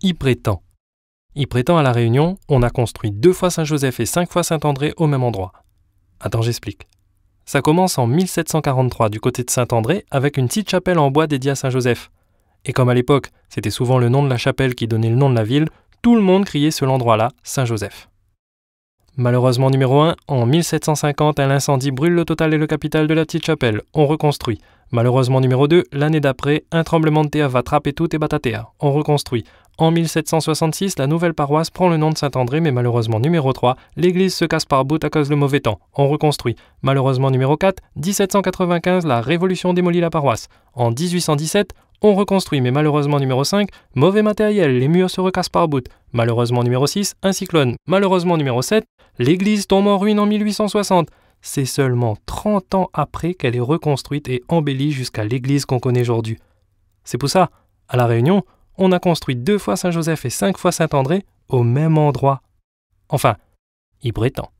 Il prétend. Il prétend à La Réunion, on a construit deux fois Saint-Joseph et cinq fois Saint-André au même endroit. Attends, j'explique. Ça commence en 1743 du côté de Saint-André avec une petite chapelle en bois dédiée à Saint-Joseph. Et comme à l'époque, c'était souvent le nom de la chapelle qui donnait le nom de la ville, tout le monde criait ce l'endroit-là Saint-Joseph. Malheureusement numéro 1, en 1750, un incendie brûle le total et le capital de la petite chapelle. On reconstruit. Malheureusement numéro 2, l'année d'après, un tremblement de terre va trapper tout et terre. On reconstruit. En 1766, la nouvelle paroisse prend le nom de Saint-André, mais malheureusement numéro 3, l'église se casse par bout à cause du mauvais temps. On reconstruit. Malheureusement numéro 4, 1795, la Révolution démolit la paroisse. En 1817, on reconstruit, mais malheureusement numéro 5, mauvais matériel, les murs se recassent par bout. Malheureusement numéro 6, un cyclone. Malheureusement numéro 7, l'église tombe en ruine en 1860. C'est seulement 30 ans après qu'elle est reconstruite et embellie jusqu'à l'église qu'on connaît aujourd'hui. C'est pour ça, à La Réunion, on a construit deux fois Saint-Joseph et cinq fois Saint-André au même endroit. Enfin, il prétend.